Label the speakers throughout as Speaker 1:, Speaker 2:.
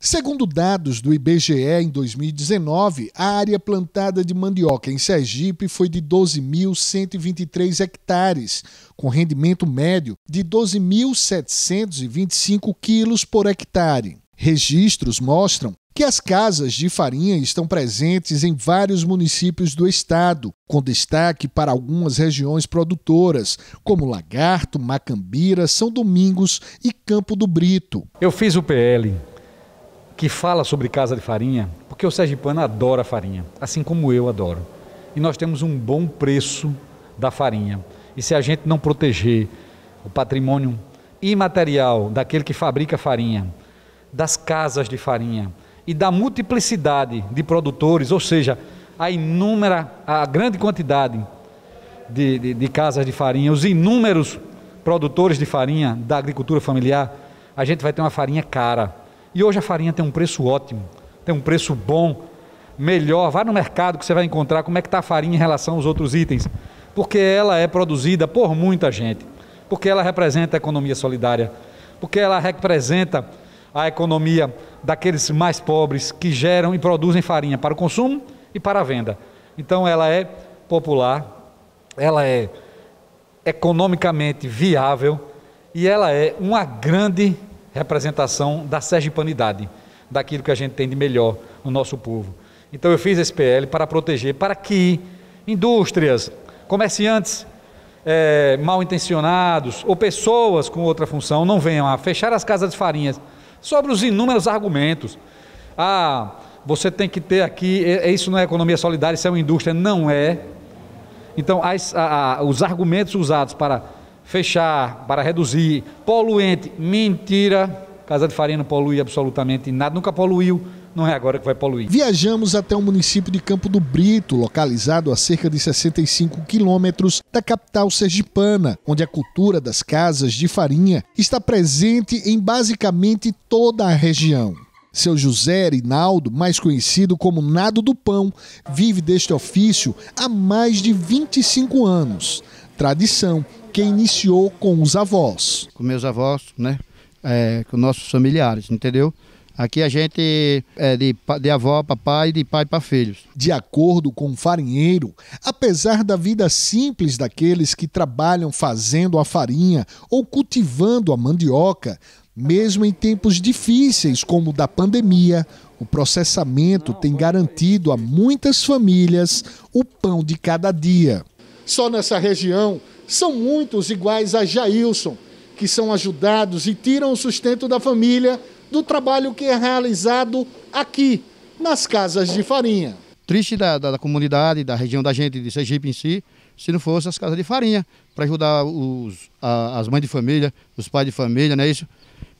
Speaker 1: Segundo dados do IBGE, em 2019, a área plantada de mandioca em Sergipe foi de 12.123 hectares, com rendimento médio de 12.725 quilos por hectare. Registros mostram que as casas de farinha estão presentes em vários municípios do estado, com destaque para algumas regiões produtoras, como
Speaker 2: Lagarto, Macambira, São Domingos e Campo do Brito. Eu fiz o PL que fala sobre Casa de Farinha, porque o Sergipano adora farinha, assim como eu adoro. E nós temos um bom preço da farinha. E se a gente não proteger o patrimônio imaterial daquele que fabrica farinha, das casas de farinha e da multiplicidade de produtores, ou seja, a inúmera, a grande quantidade de, de, de, casas de farinha, os inúmeros produtores de farinha da agricultura familiar, a gente vai ter uma farinha cara. E hoje a farinha tem um preço ótimo, tem um preço bom, melhor. Vá no mercado que você vai encontrar como é que está a farinha em relação aos outros itens. Porque ela é produzida por muita gente, porque ela representa a economia solidária, porque ela representa a economia daqueles mais pobres que geram e produzem farinha para o consumo e para a venda. Então ela é popular, ela é economicamente viável e ela é uma grande representação da sergipanidade, daquilo que a gente tem de melhor no nosso povo. Então eu fiz esse PL para proteger, para que indústrias, comerciantes é, eh, mal intencionados ou pessoas com outra função não venham a fechar as casas de farinhas sobre os inúmeros argumentos. Ah, você tem que ter aqui, é, é, isso não é economia solidária, isso é uma indústria. Não é. Então, as, a, a, os argumentos usados para fechar, para reduzir, poluente, mentira. Casa de Farinha não polui absolutamente nada, nunca poluiu, não é agora que vai poluir.
Speaker 1: Viajamos até o município de Campo do Brito, localizado a cerca de 65 quilômetros da capital sergipana, onde a cultura das casas de farinha está presente em basicamente toda a região. Seu José Rinaldo, mais conhecido como Nado do Pão, vive deste ofício há mais de 25 anos. Tradição que iniciou com os avós. Com meus avós, né? É, com nossos familiares, entendeu? Aqui a gente é de, de avó para pai e de pai para filhos. De acordo com o farinheiro, apesar da vida simples daqueles que trabalham fazendo a farinha ou cultivando a mandioca, mesmo em tempos difíceis como o da pandemia, o processamento tem garantido a muitas famílias o pão de cada dia. Só nessa região são muitos iguais a Jailson, que são ajudados e tiram o sustento da família do trabalho que é realizado aqui, nas casas de farinha. Triste da, da, da comunidade, da região da gente, de Sergipe em si, se não fosse as casas de farinha, para ajudar os, a, as mães de família, os pais de família, não é isso?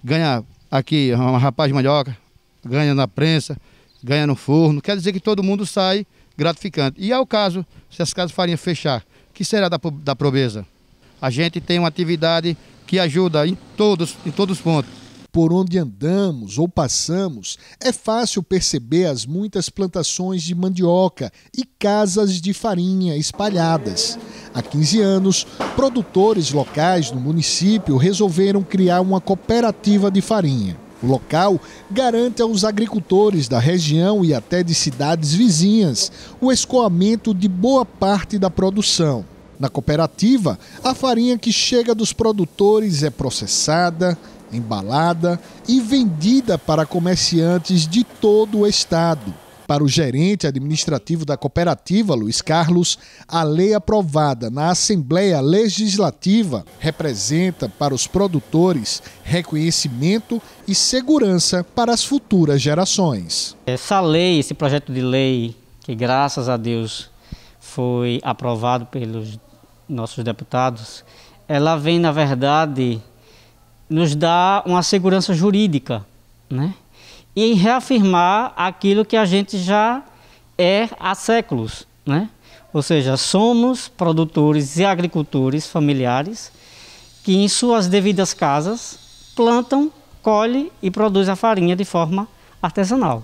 Speaker 1: Ganha aqui um rapaz de mandioca, ganha na prensa, ganha no forno. Quer dizer que todo mundo sai gratificante. E é o caso, se as casas de farinha fechar, que será da, da Probeza? A gente tem uma atividade que ajuda em todos, em todos os pontos. Por onde andamos ou passamos, é fácil perceber as muitas plantações de mandioca e casas de farinha espalhadas. Há 15 anos, produtores locais no município resolveram criar uma cooperativa de farinha. O local garante aos agricultores da região e até de cidades vizinhas o escoamento de boa parte da produção. Na cooperativa, a farinha que chega dos produtores é processada, embalada e vendida para comerciantes de todo o estado. Para o gerente administrativo da cooperativa, Luiz Carlos, a lei aprovada na Assembleia Legislativa representa para os produtores reconhecimento e segurança para as futuras gerações.
Speaker 3: Essa lei, esse projeto de lei, que graças a Deus foi aprovado pelos nossos deputados, ela vem, na verdade, nos dar uma segurança jurídica, né? e em reafirmar aquilo que a gente já é há séculos, né? Ou seja, somos produtores e agricultores familiares que em suas devidas casas plantam, colhem e produzem a farinha de forma artesanal.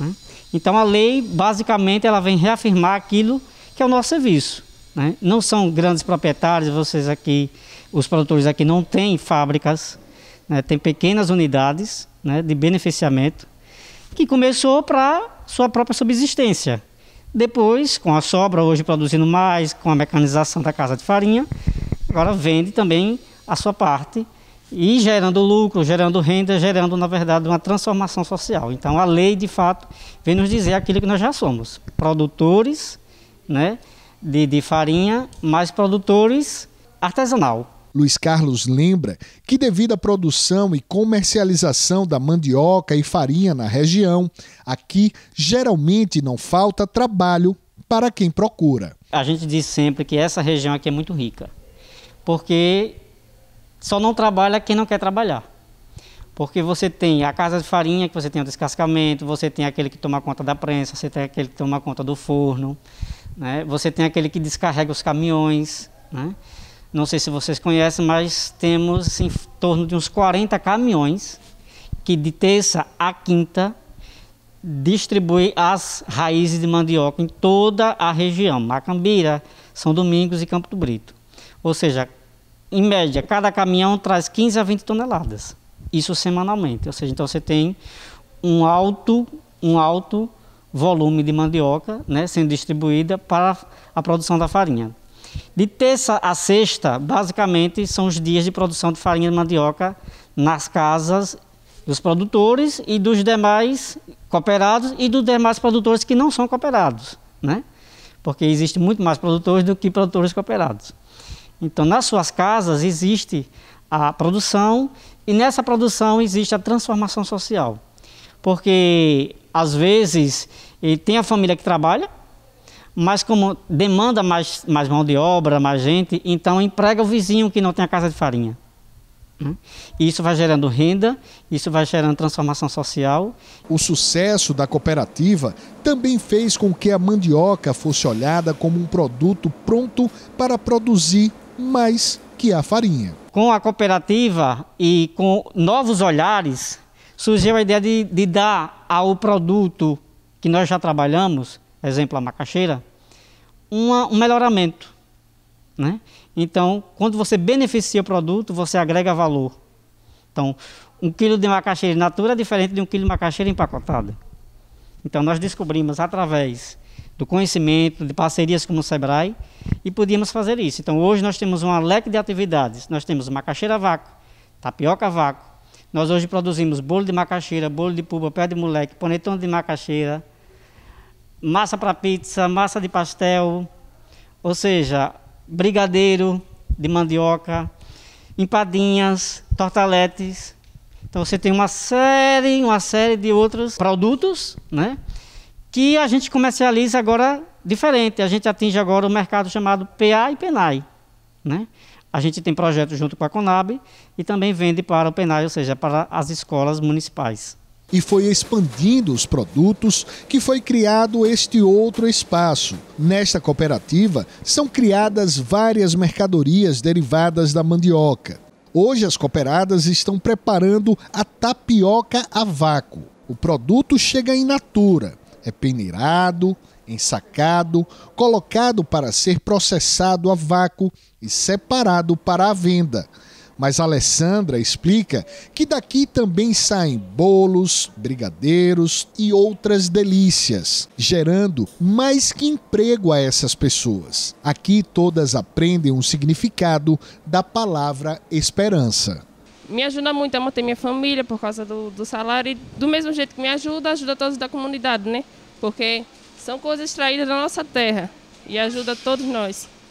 Speaker 3: Né? Então a lei basicamente ela vem reafirmar aquilo que é o nosso serviço. Né? Não são grandes proprietários, vocês aqui, os produtores aqui não têm fábricas, né? tem pequenas unidades né, de beneficiamento, que começou para sua própria subsistência. Depois, com a sobra, hoje produzindo mais, com a mecanização da casa de farinha, agora vende também a sua parte e gerando lucro, gerando renda, gerando, na verdade, uma transformação social. Então, a lei, de fato, vem nos dizer aquilo que nós já somos: produtores né, de, de farinha, mais produtores artesanal.
Speaker 1: Luiz Carlos lembra que, devido à produção e comercialização da mandioca e farinha na região, aqui geralmente não falta trabalho para quem procura.
Speaker 3: A gente diz sempre que essa região aqui é muito rica, porque só não trabalha quem não quer trabalhar. Porque você tem a casa de farinha, que você tem o descascamento, você tem aquele que toma conta da prensa, você tem aquele que toma conta do forno, né? você tem aquele que descarrega os caminhões. Né? Não sei se vocês conhecem, mas temos em torno de uns 40 caminhões que de terça a quinta distribuem as raízes de mandioca em toda a região, Macambira, São Domingos e Campo do Brito. Ou seja, em média, cada caminhão traz 15 a 20 toneladas. Isso semanalmente. Ou seja, então você tem um alto, um alto volume de mandioca né, sendo distribuída para a produção da farinha. De terça a sexta, basicamente, são os dias de produção de farinha de mandioca nas casas dos produtores e dos demais cooperados e dos demais produtores que não são cooperados, né? Porque existe muito mais produtores do que produtores cooperados. Então, nas suas casas existe a produção e nessa produção existe a transformação social. Porque às vezes tem a família que trabalha, mas como demanda mais, mais mão de obra, mais gente, então emprega o vizinho que não tem a casa de farinha. Hum? isso vai gerando renda, isso vai gerando transformação social.
Speaker 1: O sucesso da cooperativa também fez com que a mandioca fosse olhada como um produto pronto para produzir mais que a farinha.
Speaker 3: Com a cooperativa e com novos olhares, surgiu a ideia de, de dar ao produto que nós já trabalhamos exemplo a macaxeira, uma, um melhoramento. Né? Então, quando você beneficia o produto, você agrega valor. Então, um quilo de macaxeira in natura é diferente de um quilo de macaxeira empacotada. Então, nós descobrimos através do conhecimento, de parcerias como o Sebrae, e podíamos fazer isso. Então, hoje nós temos um leque de atividades. Nós temos macaxeira vácuo, tapioca vácuo. Nós hoje produzimos bolo de macaxeira, bolo de puba, pé de moleque, panetone de macaxeira, massa para pizza, massa de pastel, ou seja, brigadeiro de mandioca, empadinhas, tortaletes. Então você tem uma série, uma série de outros produtos, né? Que a gente comercializa agora diferente. A gente atinge agora o mercado chamado PA e PENAI, né? A gente tem projeto junto com a Conab e também vende para o PENAI, ou seja, para as escolas municipais e
Speaker 1: foi expandindo os produtos que foi criado este outro espaço. Nesta cooperativa são criadas várias mercadorias derivadas da mandioca. Hoje as cooperadas estão preparando a tapioca a vácuo. O produto chega em natura, é peneirado, ensacado, colocado para ser processado a vácuo e separado para a venda. Mas Alessandra explica que daqui também saem bolos, brigadeiros e outras delícias, gerando mais que emprego a essas pessoas. Aqui todas aprendem o significado da palavra esperança
Speaker 3: me ajuda muito a manter minha família por causa do, do, salário e do mesmo jeito que me ajuda, ajuda todos da comunidade, né? Porque são coisas extraídas da nossa terra e ajuda todos nós.